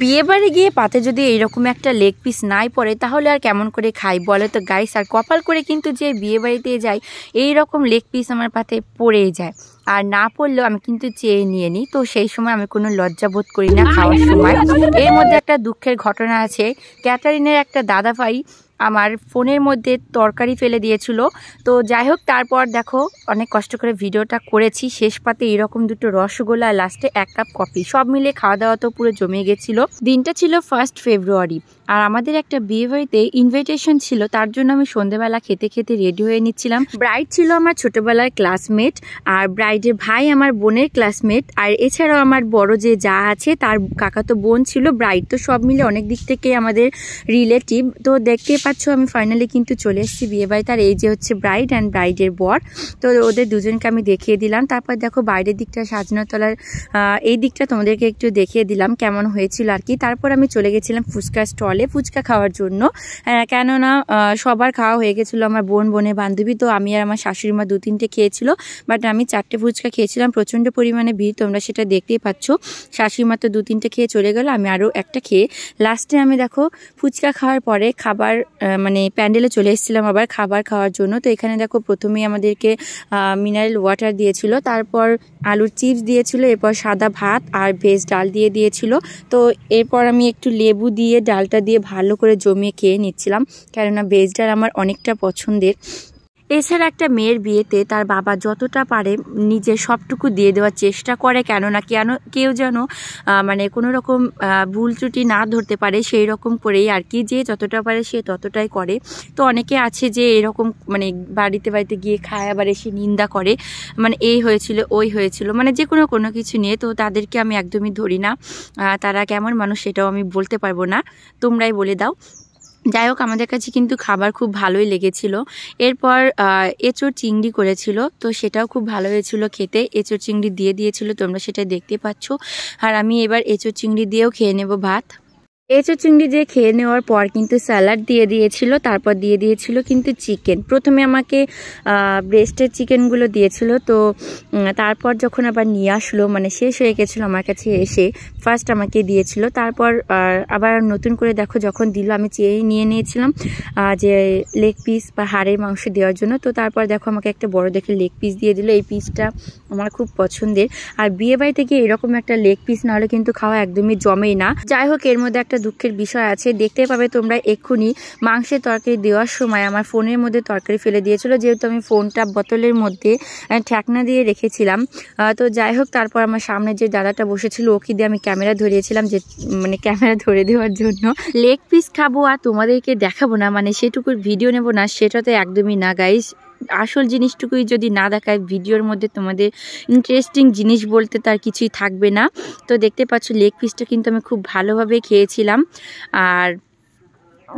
বিয়েবাড়ি গিয়ে পাতে যদি এইরকম একটা লেগ পিস নাই পড়ে তাহলে আর কেমন করে খাই বলে তো গাইস আর কপাল করে কিন্তু যে বিয়ে বাড়িতে যাই এই রকম লেগ পিস আমার পাতে পড়েই যায় আর না পড়লেও আমি কিন্তু চেয়ে নিয়ে নিই তো সেই সময় আমি কোনো লজ্জা বোধ করি না খাওয়ার সময় এর মধ্যে একটা দুঃখের ঘটনা আছে ক্যাটারিনের একটা দাদা ভাই আমার ফোনের মধ্যে তরকারি ফেলে দিয়েছিল তো যাই হোক তারপর দেখো অনেক কষ্ট করে ভিডিওটা করেছি শেষ পাতে এরকম দুটো রসগোল্লা লাস্টে এক কাপ কফি সব মিলে খাওয়া দাওয়া তো পুরো জমে গেছিলো দিনটা ছিল ফার্স্ট ফেব্রুয়ারি আর আমাদের একটা বিয়েবাড়িতে ইনভাইটেশন ছিল তার জন্য আমি সন্ধেবেলা খেতে খেতে রেডি হয়ে নিচ্ছিলাম ব্রাইড ছিল আমার ছোটোবেলার ক্লাসমেট আর ব্রাইডের ভাই আমার বোনের ক্লাসমেট আর এছাড়াও আমার বড় যে যা আছে তার কাকা তো বোন ছিল ব্রাইড তো সব মিলে অনেক দিক থেকে আমাদের রিলেটিভ তো দেখতে পাচ্ছ আমি ফাইনালি কিন্তু চলে এসেছি বাড়িতে আর এই যে হচ্ছে ব্রাইড অ্যান্ড ব্রাইডের বর তো ওদের দুজনকে আমি দেখিয়ে দিলাম তারপর দেখো বাইরের দিকটা সাজানোতলার এই দিকটা তোমাদেরকে একটু দেখিয়ে দিলাম কেমন হয়েছিল আর কি তারপর আমি চলে গেছিলাম ফুচকা স্টলে ফুচকা খাওয়ার জন্য কেননা সবার খাওয়া হয়ে গেছিলো আমার বোন বোনে বান্ধবী তো আমি আর আমার শাশুড়ি মা দু তিনটে খেয়েছিল বাট আমি চারটে ফুচকা খেয়েছিলাম প্রচণ্ড পরিমাণে ভিড় তোমরা সেটা দেখতেই পাচ্ছ শাশুড়ি মা তো দু তিনটে খেয়ে চলে গেলো আমি আরও একটা খেয়ে লাস্টে আমি দেখো ফুচকা খাওয়ার পরে খাবার মানে প্যান্ডেলে চলে এসেছিলাম আবার খাবার খাওয়ার জন্য তো এখানে দেখো প্রথমেই আমাদেরকে মিনারেল ওয়াটার দিয়েছিল তারপর আলুর চিপস দিয়েছিল এরপর সাদা ভাত আর ভেজ ডাল দিয়ে দিয়েছিল তো এরপর আমি একটু লেবু দিয়ে ডালটা দিয়ে ভালো করে জমিয়ে খেয়ে নিচ্ছিলাম কেননা ভেজ ডাল আমার অনেকটা পছন্দের এছাড়া একটা মেয়ের বিয়েতে তার বাবা যতটা পারে নিজে সবটুকু দিয়ে দেওয়ার চেষ্টা করে কেন না কেন কেউ যেন মানে কোনো রকম ভুল ত্রুটি না ধরতে পারে সেই রকম করেই আর কি যে যতটা পারে সে ততটাই করে তো অনেকে আছে যে এরকম মানে বাড়িতে বাড়িতে গিয়ে খায় আবার এসে নিন্দা করে মানে এই হয়েছিল ওই হয়েছিল মানে যে কোনো কোনো কিছু নিয়ে তো তাদেরকে আমি একদমই ধরি না তারা কেমন মানুষ সেটাও আমি বলতে পারবো না তোমরাই বলে দাও যাই হোক আমাদের কাছে কিন্তু খাবার খুব ভালোই লেগেছিল এরপর এঁচোর চিংড়ি করেছিল তো সেটাও খুব ভালো হয়েছিল খেতে এঁচোর চিংড়ি দিয়ে দিয়েছিল তোমরা সেটা দেখতে পাচ্ছ আর আমি এবার এঁচোর চিংড়ি দিয়েও খেয়ে নেব ভাত এঁচো চিংড়ি দিয়ে খেয়ে নেওয়ার পর কিন্তু স্যালাড দিয়ে দিয়েছিল তারপর দিয়ে দিয়েছিল কিন্তু চিকেন প্রথমে আমাকে ব্রেস্টের চিকেনগুলো দিয়েছিল তো তারপর যখন আবার নিয়ে আসলো মানে শেষ হয়ে গেছিলো আমার কাছে এসে ফার্স্ট আমাকে দিয়েছিল তারপর আবার নতুন করে দেখো যখন দিল আমি চেয়ে নিয়ে নিয়েছিলাম যে লেগ পিস বা হাড়ের মাংস দেওয়ার জন্য তো তারপর দেখো আমাকে একটা বড় দেখে লেগ পিস দিয়ে দিল এই পিসটা আমার খুব পছন্দের আর বিয়ে বাড়ি থেকে এরকম একটা লেগ পিস না হলে কিন্তু খাওয়া একদমই জমেই না যাই হোক এর মধ্যে একটা একটা দুঃখের বিষয় আছে দেখতে পাবে তোমরা এক্ষুনি মাংসের তরকারি দেওয়ার সময় আমার ফোনের মধ্যে তরকারি ফেলে দিয়েছিল যেহেতু আমি ফোনটা বোতলের মধ্যে ঠ্যাকনা দিয়ে রেখেছিলাম তো যাই হোক তারপর আমার সামনে যে দাদাটা বসেছিল ওকে দিয়ে আমি ক্যামেরা ধরিয়েছিলাম যে মানে ক্যামেরা ধরে দেওয়ার জন্য লেগ পিস খাবো আর তোমাদেরকে দেখাবো না মানে সেটুকুর ভিডিও নেবো না সেটা তো একদমই না গাইস আসল জিনিসটুকুই যদি না দেখায় ভিডিওর মধ্যে তোমাদের ইন্টারেস্টিং জিনিস বলতে তার কিছুই থাকবে না তো দেখতে পাচ্ছ লেগ পিসটা কিন্তু আমি খুব ভালোভাবে খেয়েছিলাম আর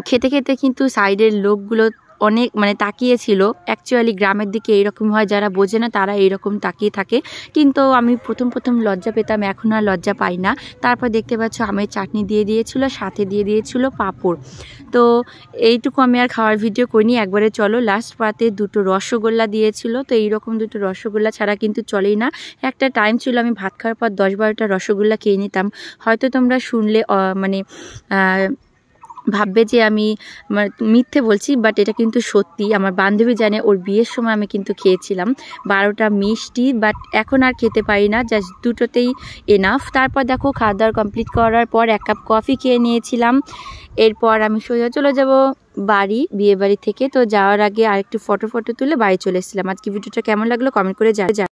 খেতে খেতে কিন্তু সাইডের লোকগুলো অনেক মানে তাকিয়েছিল অ্যাকচুয়ালি গ্রামের দিকে এইরকম হয় যারা বোঝে না তারা এইরকম তাকিয়ে থাকে কিন্তু আমি প্রথম প্রথম লজ্জা পেতাম এখন আর লজ্জা পাই না তারপর দেখতে পাচ্ছ আমের চাটনি দিয়ে দিয়েছিল সাথে দিয়ে দিয়েছিল পাঁপড় তো এইটুকু আমি আর খাওয়ার ভিডিও করিনি একবারে চলো লাস্ট পাতে দুটো রসগোল্লা দিয়েছিল তো এইরকম দুটো রসগোল্লা ছাড়া কিন্তু চলেই না একটা টাইম ছিল আমি ভাত খাওয়ার পর দশ বারোটা রসগোল্লা খেয়ে নিতাম হয়তো তোমরা শুনলে মানে ভাববে যে আমি আমার মিথ্যে বলছি বাট এটা কিন্তু সত্যি আমার বান্ধবী জানে ওর বিয়ের সময় আমি কিন্তু খেয়েছিলাম বারোটা মিষ্টি বাট এখন আর খেতে পারি না জাস্ট দুটোতেই এনাফ তারপর দেখো খাওয়া দাওয়া কমপ্লিট করার পর এক কাপ কফি খেয়ে নিয়েছিলাম এরপর আমি সোজা চলে যাব বাড়ি বিয়ে বাড়ি থেকে তো যাওয়ার আগে আরেকটু ফটো ফটো তুলে বাড়ি চলে এসেছিলাম আজকে ভিডিওটা কেমন লাগলো কমেন্ট করে যা